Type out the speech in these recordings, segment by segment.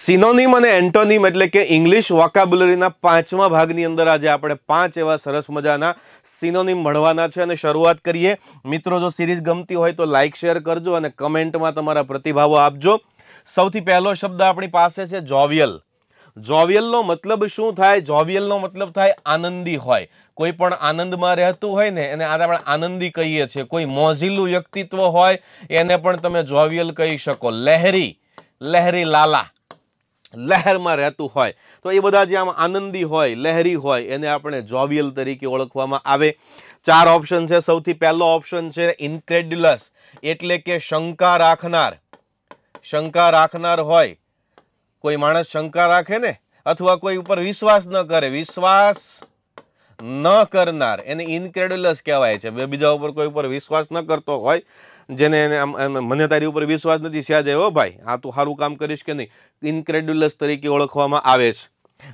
synonym અને antonym એટલે કે ઇંગ્લિશ વોકાબ્યુલરીના પાંચમા ભાગની અંદર આજે આપણે પાંચ એવા સરસ મજાના સિનોનિમ ભણવાના છે અને શરૂઆત કરીએ મિત્રો જો સિરીઝ ગમતી હોય તો લાઇક શેર કરજો અને કમેન્ટમાં તમારા પ્રતિભાવો આપજો સૌથી પહેલો શબ્દ આપણી પાસે છે જોવિયલ જોવિયલનો મતલબ શું થાય જોવિયલનો મતલબ થાય આનંદી હોય કોઈ પણ આનંદમાં રહેતું હોય ને એને આપણે આનંદી કહીએ છીએ કોઈ મોજીલું વ્યક્તિત્વ હોય એને પણ તમે જોવિયલ કહી શકો લહેરી લહેરી લાલા લહેરમાં રહેતું હોય તો એ બધા જે આમ આનંદી હોય લહેરી હોય એને આપણે જોવિયલ તરીકે ઓળખવામાં આવે ચાર ઓપ્શન છે સૌથી પહેલો ઓપ્શન છે ઇન્ક્રેડ્યુલસ એટલે કે શંકા રાખનાર શંકા રાખનાર હોય કોઈ માણસ શંકા રાખે ને અથવા કોઈ ઉપર વિશ્વાસ ન કરે વિશ્વાસ ન કરનાર એને ઇનક્રેડ્યુલસ કહેવાય છે બે બીજા ઉપર કોઈ ઉપર વિશ્વાસ ન કરતો હોય જેને એને મને તારી ઉપર વિશ્વાસ નથી સ્યાજ એવો ભાઈ આ તું સારું કામ કરીશ કે નહીં ઇનક્રેડ્યુલસ તરીકે ઓળખવામાં આવે છે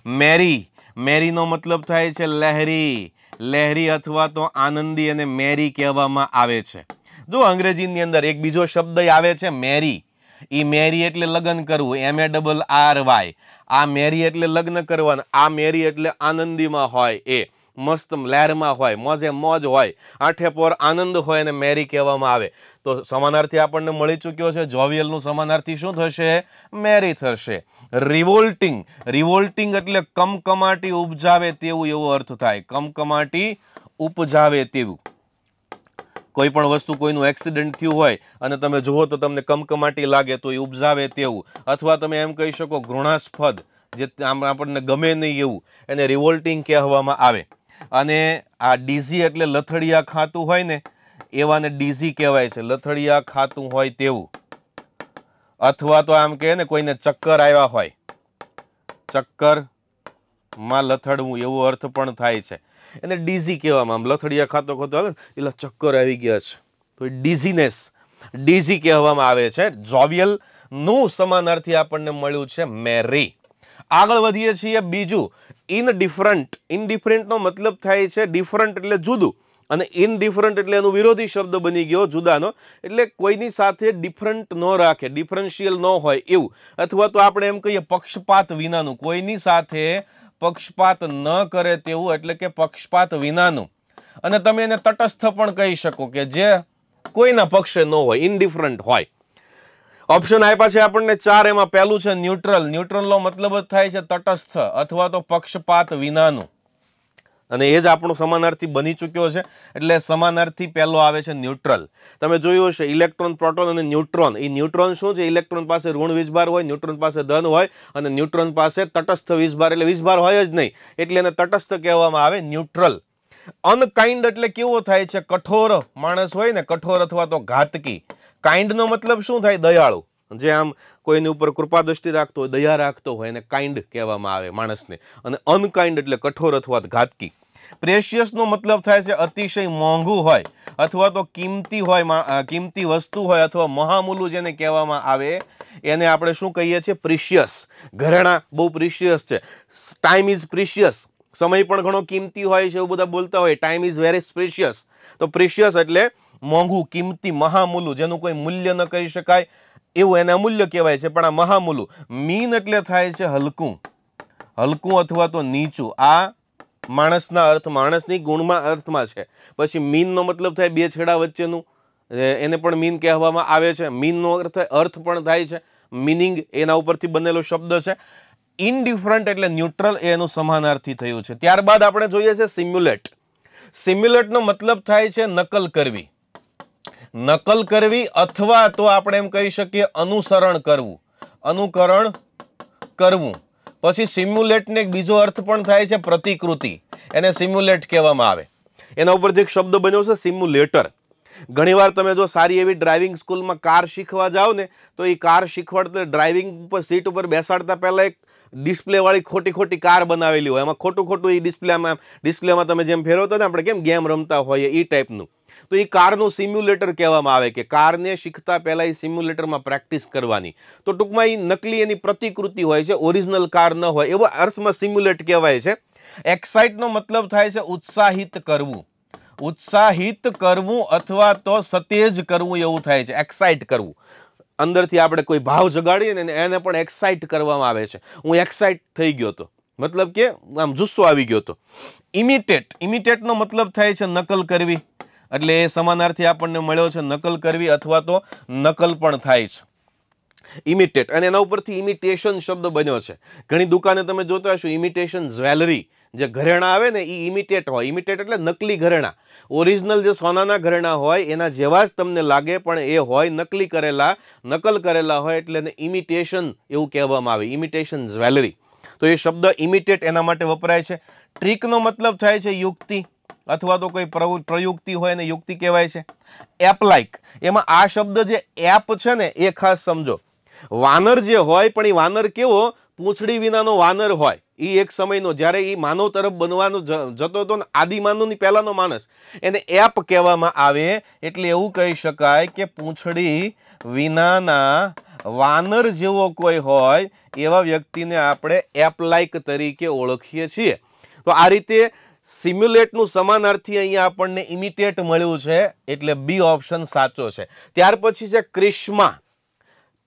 મેરી મેરીનો મતલબ થાય છે લહેરી લહેરી અથવા તો આનંદી અને મેરી કહેવામાં આવે છે જો અંગ્રેજીની અંદર એક બીજો શબ્દ આવે છે મેરી એ મેરી એટલે લગ્ન કરવું M A double R Y આ મેરી એટલે લગ્ન કરવાનું આ મેરી એટલે આનંદીમાં હોય એ મસ્ત લહેરમાં હોય મોજે મોજ હોય આઠે પોર આનંદ હોય અને મેરી કહેવામાં આવે તો સમાનાર્થી આપણને મળી ચૂક્યો છે જોવિયલનું સમાનાર્થી શું થશે મેરી થશે રિવોલ્ટિંગ રિવોલ્ટિંગ એટલે કમકમાટી ઉપજાવે તેવું એવો અર્થ થાય કમકમાટી ઉપજાવે તેવું કોઈ પણ વસ્તુ કોઈનું એક્સિડન્ટ થયું હોય અને તમે જુઓ તો તમને કમકમાટી લાગે તો એ ઉપજાવે તેવું અથવા તમે એમ કહી શકો ઘૃણાસ્પદ જે આમ આપણને ગમે નહીં એવું એને રિવોલ્ટિંગ કહેવામાં આવે અને આ ડીઝી એટલે લથડિયા ખાતું હોય ને એવાને ડીઝી કહેવાય છે લથડિયા ખાતું હોય તેવું અથવા તો આમ કહે ને કોઈને ચક્કર આવ્યા હોય ચક્કરમાં લથડવું એવો અર્થ પણ થાય છે એને ડીઝી કહેવામાં આમ લથડિયા ખાતો ખાતો એટલે ચક્કર આવી ગયા છે તો ડીઝીનેસ ડીઝી કહેવામાં આવે છે જોવિયલનું સમાનાર્થી આપણને મળ્યું છે મેરી આગળ વધીએ છીએ બીજું ઇન ઇનડિફરન્ટ ઇનડિફરન્ટનો મતલબ થાય છે ડિફરન્ટ એટલે જુદું અને ઇન ડિફરન્ટ એટલે એનો વિરોધી શબ્દ બની ગયો જુદાનો એટલે કોઈની સાથે ડિફરન્ટ ન રાખે ડિફરન્શિયલ ન હોય એવું અથવા તો આપણે એમ કહીએ પક્ષપાત વિનાનું કોઈની સાથે પક્ષપાત ન કરે તેવું એટલે કે પક્ષપાત વિનાનું અને તમે એને તટસ્થ પણ કહી શકો કે જે કોઈના પક્ષે ન હોય ઇન ડિફરન્ટ હોય ઓપ્શન આપ્યા છે આપણને ચાર એમાં પહેલું છે ન્યુટ્રલ ન્યુટ્રલનો મતલબ જ થાય છે તટસ્થ અથવા તો પક્ષપાત વિનાનું અને એ જ આપણો સમાનાર્થી બની ચૂક્યો છે એટલે સમાનાર્થી પહેલો આવે છે ન્યુટ્રલ તમે જોયું હશે ઇલેક્ટ્રોન પ્રોટોન અને ન્યુટ્રોન એ ન્યુટ્રોન શું છે ઇલેક્ટ્રોન પાસે ઋણ વીજભાર હોય ન્યુટ્રોન પાસે ધન હોય અને ન્યુટ્રોન પાસે તટસ્થ વીજભાર એટલે વીજભાર હોય જ નહીં એટલે એને તટસ્થ કહેવામાં આવે ન્યુટ્રલ અનકાઇન્ડ એટલે કેવો થાય છે કઠોર માણસ હોય ને કઠોર અથવા તો ઘાતકી કાઇન્ડનો મતલબ શું થાય દયાળુ જે આમ કોઈની ઉપર કૃપા દ્રષ્ટિ રાખતો હોય દયા રાખતો હોય એને કાઇન્ડ કહેવામાં આવે માણસને અને અનકાઇન્ડ એટલે કઠોર અથવા ઘાતકી પ્રેશિયસનો મતલબ થાય છે અતિશય મોંઘું હોય અથવા તો કિંમતી હોય કિંમતી વસ્તુ હોય અથવા મહામૂલું જેને કહેવામાં આવે એને આપણે શું કહીએ છીએ પ્રિશિયસ ઘરેણા બહુ પ્રિશિયસ છે ટાઈમ ઇઝ પ્રિશિયસ સમય પણ ઘણો કિંમતી હોય છે એવું બધા બોલતા હોય ટાઈમ ઇઝ વેરી પ્રિશિયસ તો પ્રિશિયસ એટલે મોંઘું કિંમતી મહામૂલું જેનું કોઈ મૂલ્ય ન કરી શકાય એવું એને અમૂલ્ય કહેવાય છે પણ આ મહામૂલું મીન એટલે થાય છે હલકું હલકું અથવા તો નીચું આ માણસના અર્થ માણસની ગુણમાં અર્થમાં છે પછી મીનનો મતલબ થાય બે છેડા વચ્ચેનું એને પણ મીન કહેવામાં આવે છે મીનનો અર્થ અર્થ પણ થાય છે મિનિંગ એના ઉપરથી બનેલો શબ્દ છે ઇનડિફરન્ટ એટલે ન્યુટ્રલ એ એનું સમાનાર્થી થયું છે ત્યારબાદ આપણે જોઈએ છે સિમ્યુલેટ સિમ્યુલેટનો મતલબ થાય છે નકલ કરવી નકલ કરવી અથવા તો આપણે એમ કહી શકીએ અનુસરણ કરવું અનુકરણ કરવું પછી સિમ્યુલેટને એક બીજો અર્થ પણ થાય છે પ્રતિકૃતિ એને સિમ્યુલેટ કહેવામાં આવે એના ઉપરથી એક શબ્દ બન્યો છે સિમ્યુલેટર ઘણીવાર તમે જો સારી એવી ડ્રાઇવિંગ સ્કૂલમાં કાર શીખવા જાઓ ને તો એ કાર શીખવાડતા ડ્રાઇવિંગ ઉપર સીટ ઉપર બેસાડતા પહેલાં એક ડિસ્પ્લેવાળી ખોટી ખોટી કાર બનાવેલી હોય એમાં ખોટું ખોટું એ ડિસ્પ્લેમાં ડિસ્પ્લેમાં તમે જેમ ફેરવતા ને આપણે કેમ ગેમ રમતા હોઈએ એ ટાઈપનું તો એ કારનું સિમ્યુલેટર કહેવામાં આવે કે કારને શીખતા પહેલાં એ સિમ્યુલેટરમાં પ્રેક્ટિસ કરવાની તો ટૂંકમાં એ નકલી એની પ્રતિકૃતિ હોય છે ઓરિજિનલ કાર ન હોય એવો અર્થમાં સિમ્યુલેટ કહેવાય છે એક્સાઇટનો મતલબ થાય છે ઉત્સાહિત કરવું ઉત્સાહિત કરવું અથવા તો સતેજ કરવું એવું થાય છે એક્સાઇટ કરવું અંદરથી આપણે કોઈ ભાવ જગાડીએ ને એને પણ એક્સાઇટ કરવામાં આવે છે હું એક્સાઇટ થઈ ગયો હતો મતલબ કે આમ જુસ્સો આવી ગયો હતો ઇમિટેટ ઇમિટેટનો મતલબ થાય છે નકલ કરવી એટલે એ સમાનાર્થી આપણને મળ્યો છે નકલ કરવી અથવા તો નકલ પણ થાય છે ઇમિટેટ અને એના ઉપરથી ઇમિટેશન શબ્દ બન્યો છે ઘણી દુકાને તમે જોતા હશો ઇમિટેશન જ્વેલરી જે ઘરેણા આવે ને એ ઇમિટેટ હોય ઇમિટેટ એટલે નકલી ઘરેણા ઓરિજિનલ જે સોનાના ઘરેણા હોય એના જેવા જ તમને લાગે પણ એ હોય નકલી કરેલા નકલ કરેલા હોય એટલે એને ઇમિટેશન એવું કહેવામાં આવે ઇમિટેશન જ્વેલરી તો એ શબ્દ ઇમિટેટ એના માટે વપરાય છે ટ્રીકનો મતલબ થાય છે યુક્તિ અથવા તો કોઈ પ્રયુક્તિ હોય ને યુક્તિ કહેવાય છે એપ એમાં આ શબ્દ જે એપ છે ને એ ખાસ સમજો વાનર જે હોય પણ એ વાનર કેવો પૂંછડી વિનાનો વાનર હોય એ એક સમયનો જ્યારે એ માનવ તરફ બનવાનો જતો હતો ને આદિ માનવની પહેલાંનો માણસ એને એપ કહેવામાં આવે એટલે એવું કહી શકાય કે પૂંછડી વિનાના વાનર જેવો કોઈ હોય એવા વ્યક્તિને આપણે એપ તરીકે ઓળખીએ છીએ તો આ રીતે સિમ્યુલેટનું સમાનાર્થી અહીંયા આપણને ઇમિટેટ મળ્યું છે એટલે બી ઓપ્શન સાચો છે ત્યાર પછી છે ક્રિશ્મા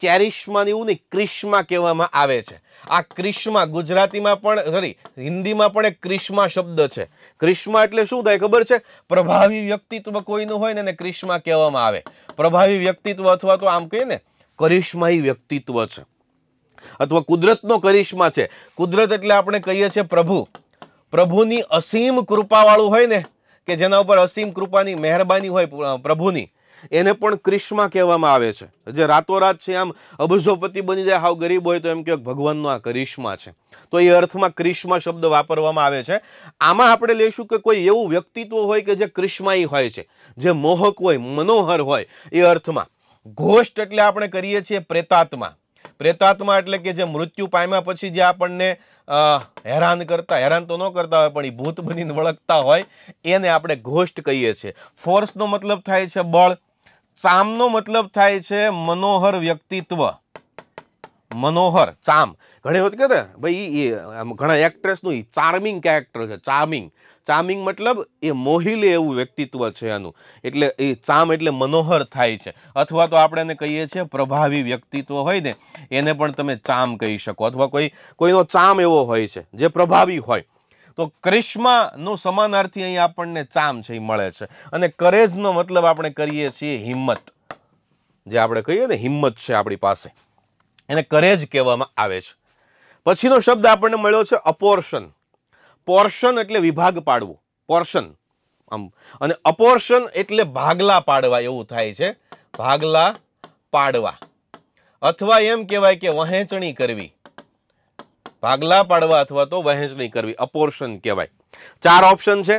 ચેરિશ્માને એવું નહીં ક્રિશ્મા કહેવામાં આવે છે આ ક્રિશ્મા ગુજરાતીમાં પણ સોરી હિન્દીમાં પણ એક ક્રિશ્મા શબ્દ છે ક્રિશ્મા એટલે શું થાય ખબર છે પ્રભાવી વ્યક્તિત્વ કોઈનું હોય ને એને ક્રિશ્મા કહેવામાં આવે પ્રભાવી વ્યક્તિત્વ અથવા તો આમ કહીએ ને કરિશ્માઈ વ્યક્તિત્વ છે અથવા કુદરતનો કરિશ્મા છે કુદરત એટલે આપણે કહીએ છીએ પ્રભુ પ્રભુની અસીમ કૃપાવાળું હોય ને કે જેના ઉપર અસીમ કૃપાની મહેરબાની હોય પ્રભુની એને પણ ક્રિશ્મા કહેવામાં આવે છે જે રાતોરાત છે આમ અબુઝોપતિ બની જાય હાવ ગરીબ હોય તો એમ કે ભગવાનનો આ કરિશ્મા છે તો એ અર્થમાં ક્રિશ્મા શબ્દ વાપરવામાં આવે છે આમાં આપણે લઈશું કે કોઈ એવું વ્યક્તિત્વ હોય કે જે ક્રિશ્માઈ હોય છે જે મોહક હોય મનોહર હોય એ અર્થમાં ઘોષ્ટ એટલે આપણે કરીએ છીએ પ્રેતાત્મા પ્રેતાત્મા એટલે કે જે મૃત્યુ પામ્યા પછી જે આપણને હેરાન કરતા હેરાન તો ન કરતા હોય પણ એ ભૂત બનીને વળગતા હોય એને આપણે ઘોષ્ટ કહીએ છીએ ફોર્સનો મતલબ થાય છે બળ ચામનો મતલબ થાય છે મનોહર વ્યક્તિત્વ મનોહર ચામ ઘણી વખત કહેતા ભાઈ એ ઘણા એક્ટ્રેસનું એ ચાર્મિંગ કેરેક્ટર છે ચાર્મિંગ ચામિંગ મતલબ એ મોહી લે એવું વ્યક્તિત્વ છે એનું એટલે એ ચામ એટલે મનોહર થાય છે અથવા તો આપણે એને કહીએ છીએ પ્રભાવી વ્યક્તિત્વ હોય ને એને પણ તમે ચામ કહી શકો અથવા કોઈ કોઈનો ચામ એવો હોય છે જે પ્રભાવી હોય તો કરિશ્માનો સમાનાર્થી અહીં આપણને ચામ છે એ મળે છે અને કરેજનો મતલબ આપણે કરીએ છીએ હિંમત જે આપણે કહીએ ને હિંમત છે આપણી પાસે એને કરેજ કહેવામાં આવે છે પછીનો શબ્દ આપણને મળ્યો છે અપોર્શન પોર્શન એટલે વિભાગ પાડવો પોર્શન આમ અને અપોર્શન એટલે ભાગલા પાડવા એવું થાય છે ભાગલા પાડવા અથવા એમ કહેવાય કે વહેંચણી કરવી ભાગલા પાડવા અથવા તો વહેંચણી કરવી અપોર્શન કહેવાય ચાર ઓપ્શન છે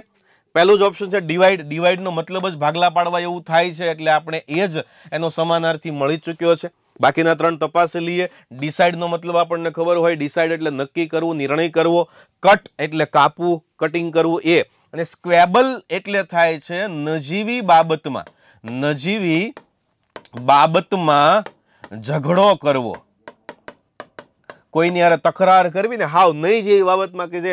પહેલું જ ઓપ્શન છે ડિવાઈડ ડિવાઈડનો મતલબ જ ભાગલા પાડવા એવું થાય છે એટલે આપણે એ જ એનો સમાનાર્થી મળી ચૂક્યો છે બાકીના ત્રણ તપાસી લઈએ ડિસાઇડનો મતલબ આપણને ખબર હોય ડિસાઇડ એટલે નક્કી કરવું નિર્ણય કરવો કટ એટલે કાપવું કટિંગ કરવું એ અને સ્ક્વેબલ એટલે થાય છે નજીવી બાબતમાં નજીવી બાબતમાં ઝઘડો કરવો કોઈની યારે તકરાર કરવી ને હાવ નહીં જે બાબતમાં કે જે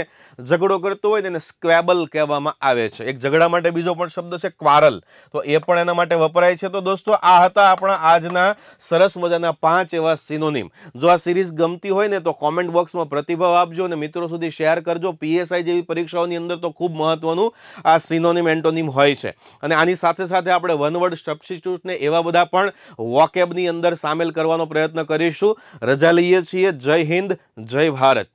ઝઘડો કરતો હોય એને સ્ક્વેબલ કહેવામાં આવે છે એક ઝઘડા માટે બીજો પણ શબ્દ છે ક્વારલ તો એ પણ એના માટે વપરાય છે તો દોસ્તો આ હતા આપણા આજના સરસ મજાના પાંચ એવા સિનોનિમ જો આ સિરીઝ ગમતી હોય ને તો કોમેન્ટ બોક્સમાં પ્રતિભાવ આપજો અને મિત્રો સુધી શેર કરજો પીએસઆઈ જેવી પરીક્ષાઓની અંદર તો ખૂબ મહત્વનું આ સિનોનિમ એન્ટોનિમ હોય છે અને આની સાથે સાથે આપણે વન વર્ડ સબસ્ટિટ્યૂટને એવા બધા પણ વોકેબની અંદર સામેલ કરવાનો પ્રયત્ન કરીશું રજા લઈએ છીએ જય હિન્દ હિન્દ જય ભારત